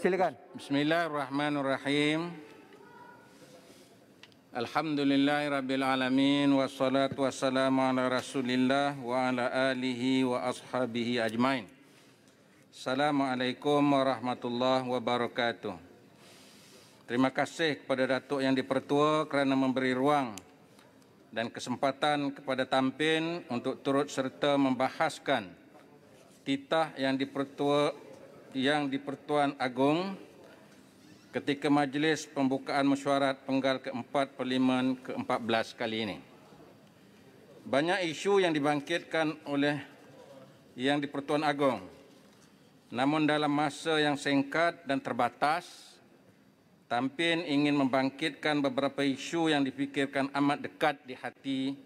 Silakan. Bismillahirrahmanirrahim. Alhamdulillahi Rabbil Wassalatu wassalamu ala rasulillah Wa ala alihi wa ashabihi ajmain Assalamualaikum warahmatullahi wabarakatuh Terima kasih kepada Datuk Yang Dipertua Kerana memberi ruang Dan kesempatan kepada Tampin Untuk turut serta membahaskan Titah Yang Dipertua yang di-Pertuan Agong ketika majlis pembukaan mesyuarat penggal keempat Parlimen ke-14 kali ini. Banyak isu yang dibangkitkan oleh yang di-Pertuan Agong. Namun dalam masa yang singkat dan terbatas, Tampin ingin membangkitkan beberapa isu yang difikirkan amat dekat di hati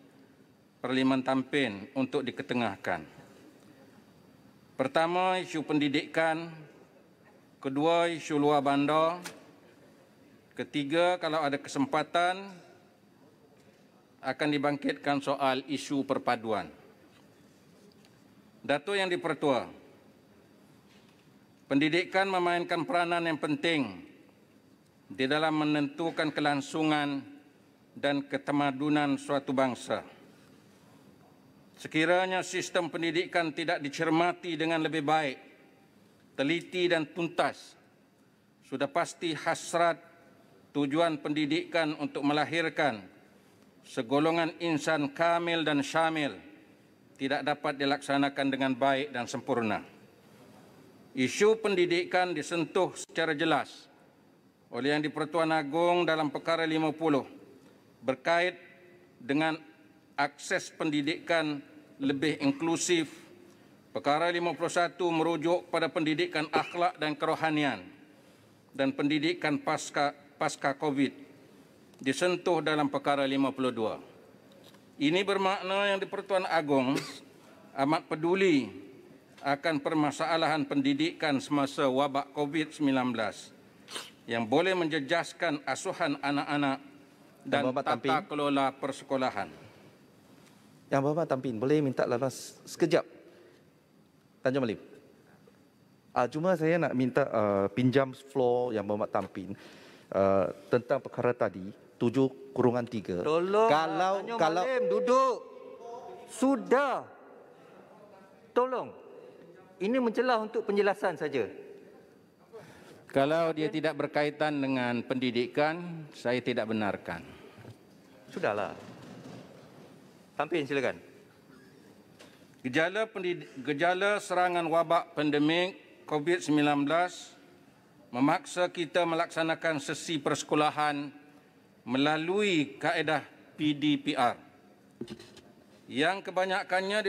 Parlimen Tampin untuk diketengahkan. Pertama, isu pendidikan. Kedua, isu luar bandar. Ketiga, kalau ada kesempatan, akan dibangkitkan soal isu perpaduan. Datuk yang dipertua, pendidikan memainkan peranan yang penting di dalam menentukan kelangsungan dan ketemadunan suatu bangsa. Sekiranya sistem pendidikan tidak dicermati dengan lebih baik, teliti dan tuntas, sudah pasti hasrat tujuan pendidikan untuk melahirkan segolongan insan kamil dan syamil tidak dapat dilaksanakan dengan baik dan sempurna. Isu pendidikan disentuh secara jelas oleh Yang di-Pertuan Agong dalam perkara 50 berkait dengan akses pendidikan lebih inklusif. Perkara 51 merujuk pada pendidikan akhlak dan kerohanian dan pendidikan pasca pasca COVID disentuh dalam perkara 52. Ini bermakna yang di-Pertuan Agong amat peduli akan permasalahan pendidikan semasa wabak COVID-19 yang boleh menjejaskan asuhan anak-anak dan tata kelola persekolahan. Yang bapa tampin boleh minta lalas sekejap. Tanjung Malim. Uh, ah, cuma saya nak minta uh, pinjam floor yang bapa tampin uh, tentang perkara tadi tujuh kurungan tiga. Tolong kalau Tanjung kalau Malim, duduk sudah tolong ini mencelah untuk penjelasan saja. Kalau dia tidak berkaitan dengan pendidikan, saya tidak benarkan. Sudahlah. Tampin silakan. Gejala gejala serangan wabak pandemik COVID-19 memaksa kita melaksanakan sesi persekolahan melalui kaedah PDPR yang kebanyakannya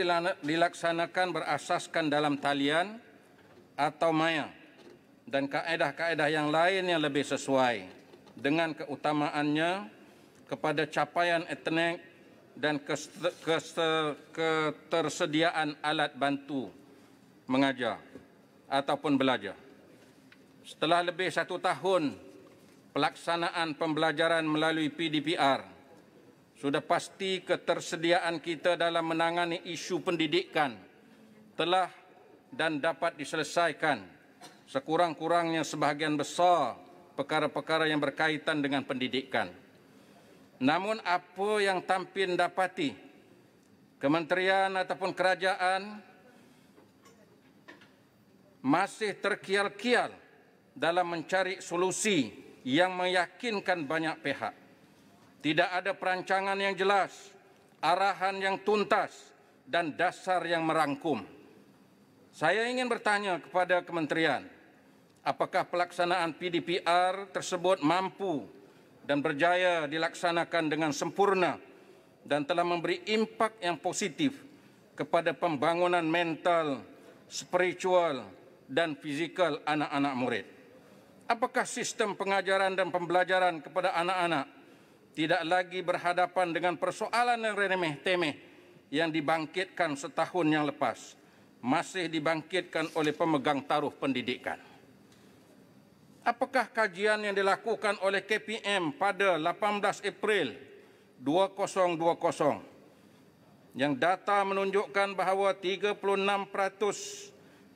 dilaksanakan berasaskan dalam talian atau maya dan kaedah-kaedah yang lain yang lebih sesuai dengan keutamaannya kepada capaian etnik dan ketersediaan alat bantu mengajar ataupun belajar. Setelah lebih satu tahun pelaksanaan pembelajaran melalui PDPR, sudah pasti ketersediaan kita dalam menangani isu pendidikan telah dan dapat diselesaikan sekurang-kurangnya sebahagian besar perkara-perkara yang berkaitan dengan pendidikan. Namun apa yang tampil dapati, kementerian ataupun kerajaan masih terkial-kial dalam mencari solusi yang meyakinkan banyak pihak. Tidak ada perancangan yang jelas, arahan yang tuntas dan dasar yang merangkum. Saya ingin bertanya kepada kementerian, apakah pelaksanaan PDPR tersebut mampu dan berjaya dilaksanakan dengan sempurna dan telah memberi impak yang positif kepada pembangunan mental, spiritual dan fizikal anak-anak murid. Apakah sistem pengajaran dan pembelajaran kepada anak-anak tidak lagi berhadapan dengan persoalan yang remeh-temeh yang dibangkitkan setahun yang lepas, masih dibangkitkan oleh pemegang taruh pendidikan? Apakah kajian yang dilakukan oleh KPM pada 18 April 2020 yang data menunjukkan bahawa 36%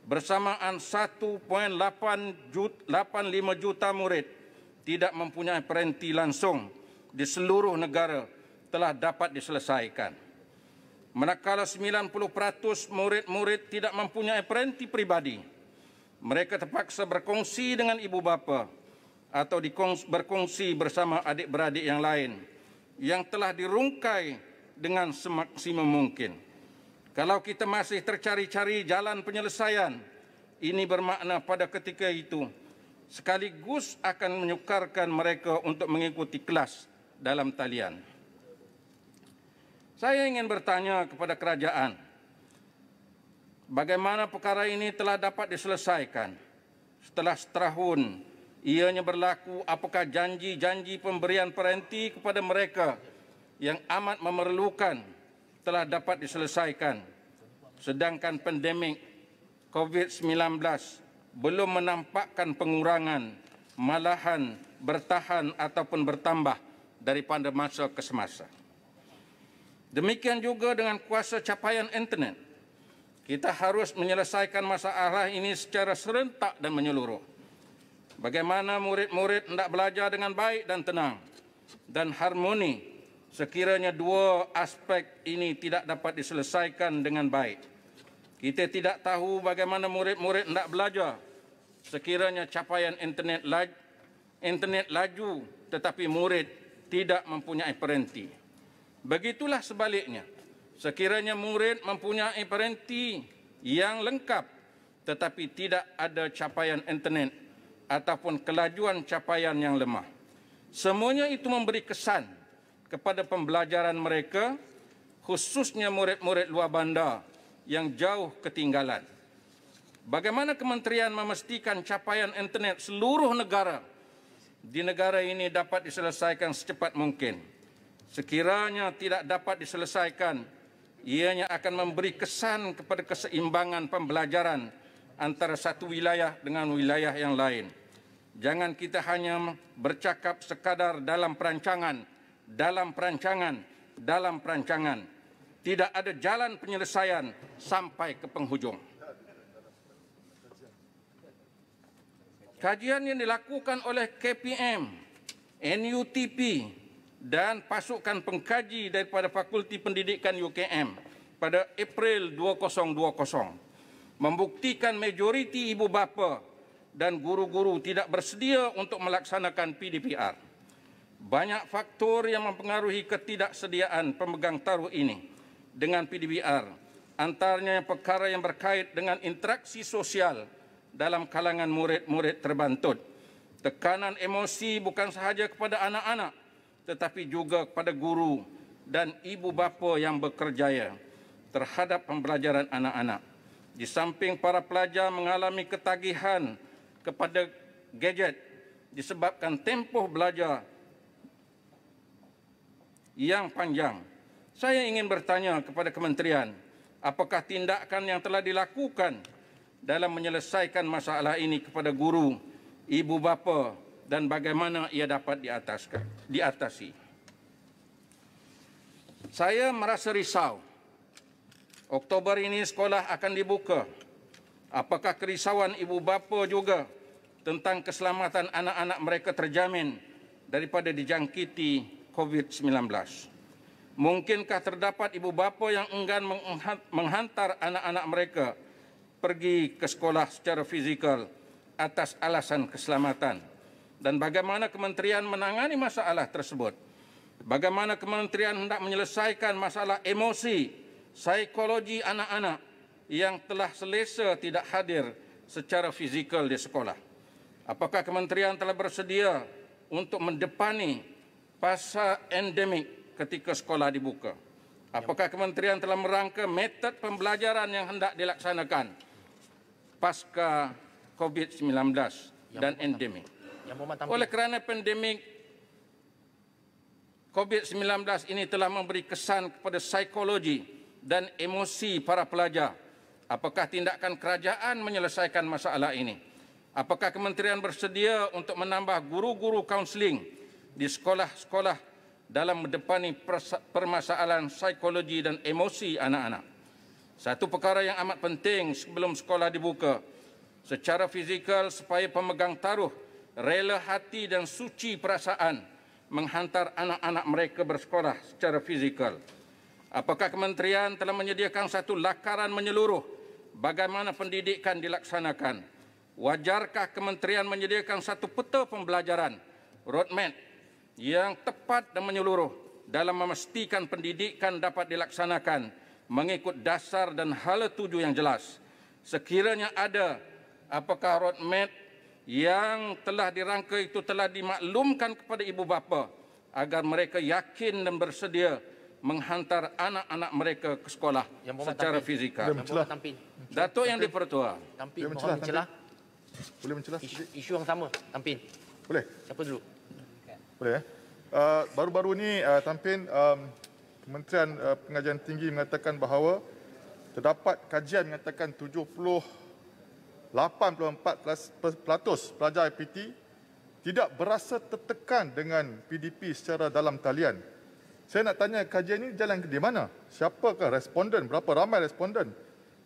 bersamaan 1.85 juta murid tidak mempunyai perhenti langsung di seluruh negara telah dapat diselesaikan. Manakala 90% murid-murid tidak mempunyai perhenti pribadi? mereka terpaksa berkongsi dengan ibu bapa atau berkongsi bersama adik-beradik yang lain yang telah dirungkai dengan semaksimum mungkin. Kalau kita masih tercari-cari jalan penyelesaian, ini bermakna pada ketika itu sekaligus akan menyukarkan mereka untuk mengikuti kelas dalam talian. Saya ingin bertanya kepada kerajaan, bagaimana perkara ini telah dapat diselesaikan setelah setahun ianya berlaku apakah janji-janji pemberian peranti kepada mereka yang amat memerlukan telah dapat diselesaikan sedangkan pandemik COVID-19 belum menampakkan pengurangan malahan bertahan ataupun bertambah daripada masa ke semasa. Demikian juga dengan kuasa capaian internet kita harus menyelesaikan masalah ini secara serentak dan menyeluruh. Bagaimana murid-murid hendak belajar dengan baik dan tenang dan harmoni sekiranya dua aspek ini tidak dapat diselesaikan dengan baik. Kita tidak tahu bagaimana murid-murid hendak belajar sekiranya capaian internet laju, internet laju tetapi murid tidak mempunyai perhenti. Begitulah sebaliknya sekiranya murid mempunyai parenti yang lengkap tetapi tidak ada capaian internet ataupun kelajuan capaian yang lemah. Semuanya itu memberi kesan kepada pembelajaran mereka khususnya murid-murid luar bandar yang jauh ketinggalan. Bagaimana kementerian memastikan capaian internet seluruh negara di negara ini dapat diselesaikan secepat mungkin? Sekiranya tidak dapat diselesaikan ianya akan memberi kesan kepada keseimbangan pembelajaran antara satu wilayah dengan wilayah yang lain. Jangan kita hanya bercakap sekadar dalam perancangan, dalam perancangan, dalam perancangan. Tidak ada jalan penyelesaian sampai ke penghujung. Kajian yang dilakukan oleh KPM, NUTP, dan pasukan pengkaji daripada Fakulti Pendidikan UKM pada April 2020 membuktikan majoriti ibu bapa dan guru-guru tidak bersedia untuk melaksanakan PDPR. Banyak faktor yang mempengaruhi ketidaksediaan pemegang taruh ini dengan PDPR antaranya perkara yang berkait dengan interaksi sosial dalam kalangan murid-murid terbantut. Tekanan emosi bukan sahaja kepada anak-anak tetapi juga kepada guru dan ibu bapa yang bekerjaya terhadap pembelajaran anak-anak. Di samping para pelajar mengalami ketagihan kepada gadget disebabkan tempoh belajar yang panjang. Saya ingin bertanya kepada kementerian, apakah tindakan yang telah dilakukan dalam menyelesaikan masalah ini kepada guru, ibu bapa, dan bagaimana ia dapat diataskan, diatasi. Saya merasa risau. Oktober ini sekolah akan dibuka. Apakah kerisauan ibu bapa juga tentang keselamatan anak-anak mereka terjamin daripada dijangkiti COVID-19? Mungkinkah terdapat ibu bapa yang enggan menghantar anak-anak mereka pergi ke sekolah secara fizikal atas alasan keselamatan? dan bagaimana kementerian menangani masalah tersebut. Bagaimana kementerian hendak menyelesaikan masalah emosi, psikologi anak-anak yang telah selesa tidak hadir secara fizikal di sekolah. Apakah kementerian telah bersedia untuk mendepani pasca endemik ketika sekolah dibuka? Apakah kementerian telah merangka metod pembelajaran yang hendak dilaksanakan pasca COVID-19 dan endemik? Oleh kerana pandemik COVID-19 ini telah memberi kesan kepada psikologi dan emosi para pelajar. Apakah tindakan kerajaan menyelesaikan masalah ini? Apakah kementerian bersedia untuk menambah guru-guru kaunseling di sekolah-sekolah dalam mendepani permasalahan psikologi dan emosi anak-anak? Satu perkara yang amat penting sebelum sekolah dibuka secara fizikal supaya pemegang taruh rela hati dan suci perasaan menghantar anak-anak mereka bersekolah secara fizikal. Apakah kementerian telah menyediakan satu lakaran menyeluruh bagaimana pendidikan dilaksanakan? Wajarkah kementerian menyediakan satu peta pembelajaran, roadmap yang tepat dan menyeluruh dalam memastikan pendidikan dapat dilaksanakan mengikut dasar dan hala tuju yang jelas? Sekiranya ada, apakah roadmap yang telah dirangka itu telah dimaklumkan kepada ibu bapa agar mereka yakin dan bersedia menghantar anak-anak mereka ke sekolah secara tampil. fizikal. Yang mencelah. Datuk yang dipertua. Tampin. Yang mencelah. mencelah. Boleh mencelah. Isu, isu yang sama. Tampin. Boleh. Siapa dulu? Boleh. Eh? Uh, baru-baru ini, uh, Tampin, um, Kementerian uh, Pengajian Tinggi mengatakan bahawa terdapat kajian mengatakan 84% pelajar IPT tidak berasa tertekan dengan PDP secara dalam talian. Saya nak tanya kajian ini jalan ke di mana? Siapakah responden? Berapa ramai responden?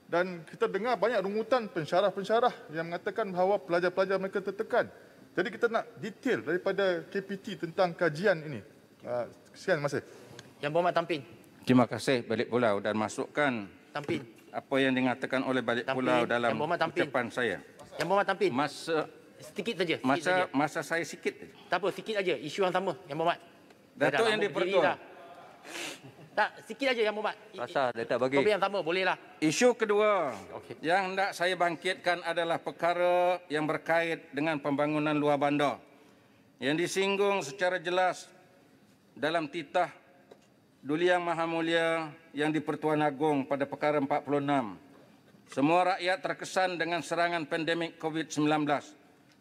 Dan kita dengar banyak rungutan pensyarah-pensyarah yang mengatakan bahawa pelajar-pelajar mereka tertekan. Jadi kita nak detail daripada KPT tentang kajian ini. Uh, sekian masa. Yang berhormat Tampin. Terima kasih balik Pulau dan masukkan Tampin apa yang dikatakan oleh balik tampin. pulau dalam ucapan saya. Yang Muhammad Tampin. Masa sikit saja. Masa saja. masa saya sikit. Tak apa, sikit aja. Isu yang sama, Yang Muhammad. Datuk yang dipertua. Tak, sikit aja Yang Muhammad. Rasa dia tak bagi. Tapi yang sama bolehlah. Isu kedua okay. yang hendak saya bangkitkan adalah perkara yang berkait dengan pembangunan luar bandar. Yang disinggung secara jelas dalam titah Duli Yang Maha Mulia Yang di-Pertuan pada perkara 46. Semua rakyat terkesan dengan serangan pandemik COVID-19.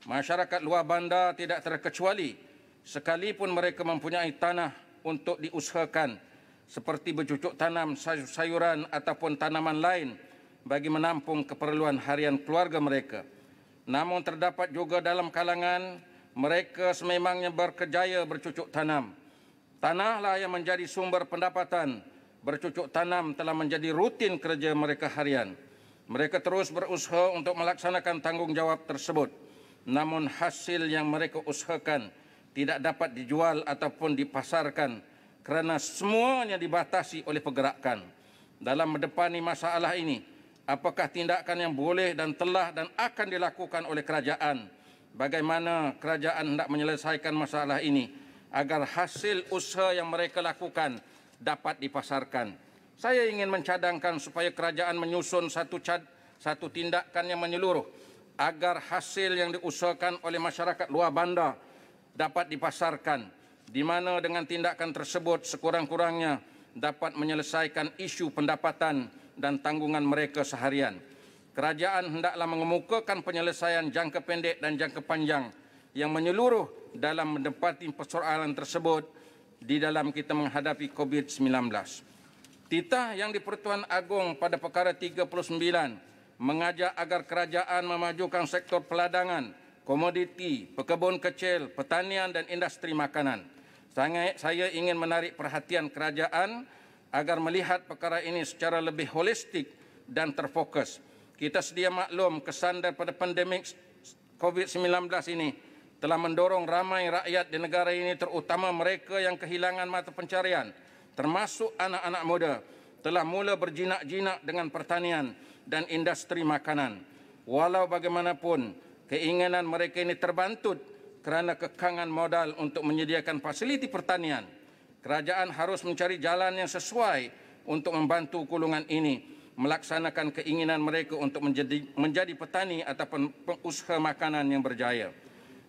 Masyarakat luar bandar tidak terkecuali sekalipun mereka mempunyai tanah untuk diusahakan seperti bercucuk tanam sayuran ataupun tanaman lain bagi menampung keperluan harian keluarga mereka. Namun terdapat juga dalam kalangan mereka sememangnya berkejaya bercucuk tanam. Tanahlah yang menjadi sumber pendapatan. Bercucuk tanam telah menjadi rutin kerja mereka harian. Mereka terus berusaha untuk melaksanakan tanggungjawab tersebut. Namun hasil yang mereka usahakan tidak dapat dijual ataupun dipasarkan kerana semuanya dibatasi oleh pergerakan. Dalam mendepani masalah ini, apakah tindakan yang boleh dan telah dan akan dilakukan oleh kerajaan? Bagaimana kerajaan hendak menyelesaikan masalah ini? agar hasil usaha yang mereka lakukan dapat dipasarkan. Saya ingin mencadangkan supaya kerajaan menyusun satu cad, satu tindakan yang menyeluruh agar hasil yang diusahakan oleh masyarakat luar bandar dapat dipasarkan di mana dengan tindakan tersebut sekurang-kurangnya dapat menyelesaikan isu pendapatan dan tanggungan mereka seharian. Kerajaan hendaklah mengemukakan penyelesaian jangka pendek dan jangka panjang yang menyeluruh dalam menepati persoalan tersebut di dalam kita menghadapi COVID-19. Titah yang di Pertuan Agong pada perkara 39 mengajak agar kerajaan memajukan sektor peladangan, komoditi, pekebun kecil, pertanian dan industri makanan. Saya ingin menarik perhatian kerajaan agar melihat perkara ini secara lebih holistik dan terfokus. Kita sedia maklum kesan daripada pandemik COVID-19 ini telah mendorong ramai rakyat di negara ini terutama mereka yang kehilangan mata pencarian termasuk anak-anak muda telah mula berjinak-jinak dengan pertanian dan industri makanan. Walau bagaimanapun, keinginan mereka ini terbantut kerana kekangan modal untuk menyediakan fasiliti pertanian. Kerajaan harus mencari jalan yang sesuai untuk membantu golongan ini melaksanakan keinginan mereka untuk menjadi, menjadi petani ataupun pengusaha makanan yang berjaya.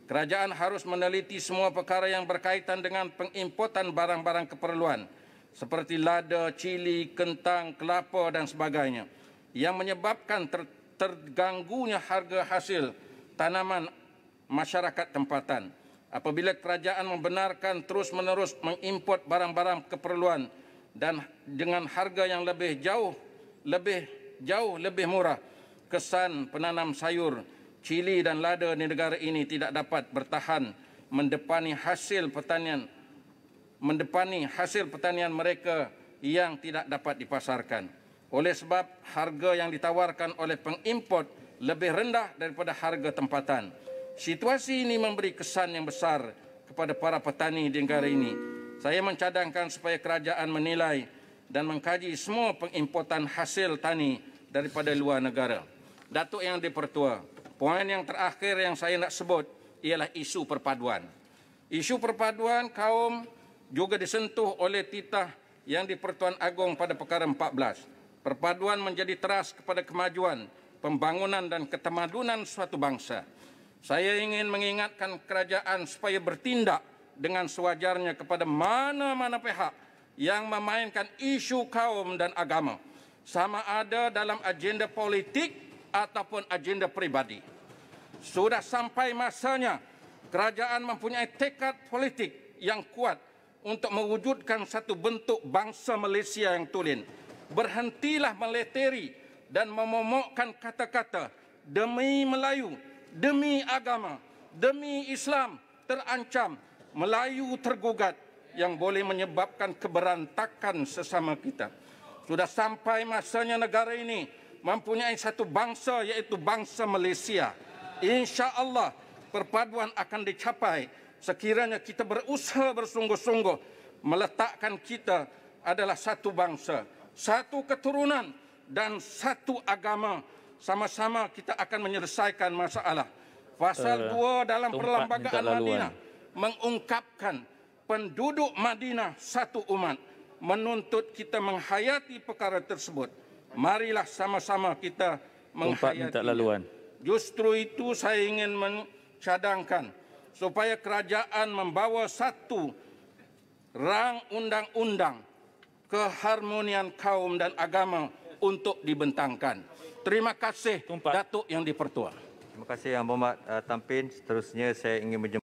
Kerajaan harus meneliti semua perkara yang berkaitan dengan pengimportan barang-barang keperluan seperti lada, cili, kentang, kelapa dan sebagainya yang menyebabkan ter terganggunya harga hasil tanaman masyarakat tempatan. Apabila kerajaan membenarkan terus-menerus mengimport barang-barang keperluan dan dengan harga yang lebih jauh lebih jauh lebih murah kesan penanam sayur cili dan lada di negara ini tidak dapat bertahan mendepani hasil pertanian mendepani hasil pertanian mereka yang tidak dapat dipasarkan oleh sebab harga yang ditawarkan oleh pengimport lebih rendah daripada harga tempatan. Situasi ini memberi kesan yang besar kepada para petani di negara ini. Saya mencadangkan supaya kerajaan menilai dan mengkaji semua pengimportan hasil tani daripada luar negara. Datuk Yang Dipertua, Poin yang terakhir yang saya nak sebut ialah isu perpaduan. Isu perpaduan kaum juga disentuh oleh titah yang di Pertuan Agong pada perkara 14. Perpaduan menjadi teras kepada kemajuan, pembangunan dan ketemadunan suatu bangsa. Saya ingin mengingatkan kerajaan supaya bertindak dengan sewajarnya kepada mana-mana pihak yang memainkan isu kaum dan agama. Sama ada dalam agenda politik ataupun agenda peribadi. Sudah sampai masanya kerajaan mempunyai tekad politik yang kuat untuk mewujudkan satu bentuk bangsa Malaysia yang tulen. Berhentilah meleteri dan memomokkan kata-kata demi Melayu, demi agama, demi Islam terancam Melayu tergugat yang boleh menyebabkan keberantakan sesama kita. Sudah sampai masanya negara ini mempunyai satu bangsa iaitu bangsa Malaysia. Insya Allah perpaduan akan dicapai sekiranya kita berusaha bersungguh-sungguh meletakkan kita adalah satu bangsa, satu keturunan dan satu agama. Sama-sama kita akan menyelesaikan masalah. Pasal 2 uh, dalam perlembagaan Madinah mengungkapkan penduduk Madinah satu umat menuntut kita menghayati perkara tersebut marilah sama-sama kita menghayati. minta Justru itu saya ingin mencadangkan supaya kerajaan membawa satu rang undang-undang keharmonian kaum dan agama untuk dibentangkan. Terima kasih Tumpat. Datuk Yang Dipertua. Terima kasih Yang Berhormat uh, Tampin. Seterusnya saya ingin menjemput.